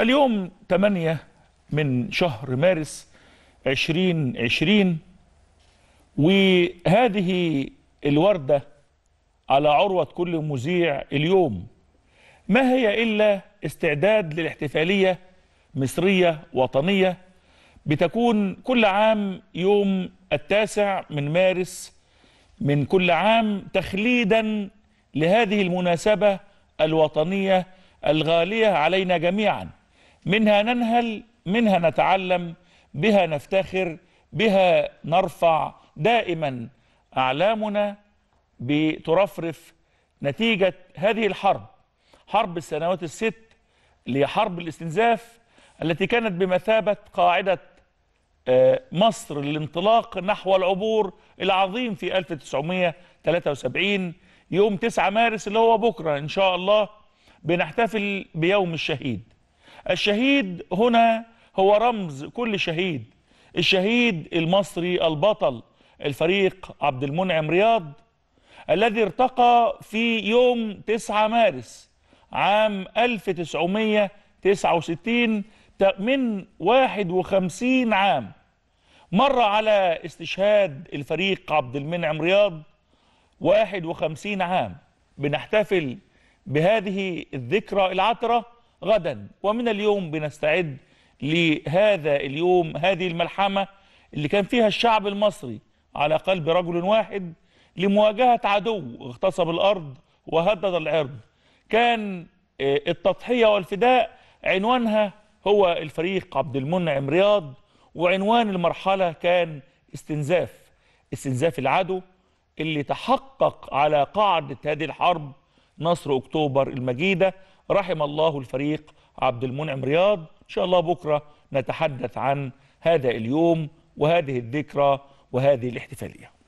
اليوم 8 من شهر مارس 2020 وهذه الوردة على عروة كل مذيع اليوم ما هي إلا استعداد للاحتفالية مصرية وطنية بتكون كل عام يوم التاسع من مارس من كل عام تخليدا لهذه المناسبة الوطنية الغالية علينا جميعاً منها ننهل منها نتعلم بها نفتخر بها نرفع دائما أعلامنا بترفرف نتيجة هذه الحرب حرب السنوات الست لحرب الاستنزاف التي كانت بمثابة قاعدة آه، مصر للانطلاق نحو العبور العظيم في 1973 يوم 9 مارس اللي هو بكرة إن شاء الله بنحتفل بيوم الشهيد الشهيد هنا هو رمز كل شهيد الشهيد المصري البطل الفريق عبد المنعم رياض الذي ارتقى في يوم 9 مارس عام 1969 من 51 عام مر على استشهاد الفريق عبد المنعم رياض 51 عام بنحتفل بهذه الذكرى العطره غدا ومن اليوم بنستعد لهذا اليوم هذه الملحمة اللي كان فيها الشعب المصري على قلب رجل واحد لمواجهة عدو اغتصب الأرض وهدد العرض كان آه، التضحية والفداء عنوانها هو الفريق عبد المنعم رياض وعنوان المرحلة كان استنزاف استنزاف العدو اللي تحقق على قاعدة هذه الحرب نصر أكتوبر المجيدة رحم الله الفريق عبد المنعم رياض إن شاء الله بكرة نتحدث عن هذا اليوم وهذه الذكرى وهذه الاحتفالية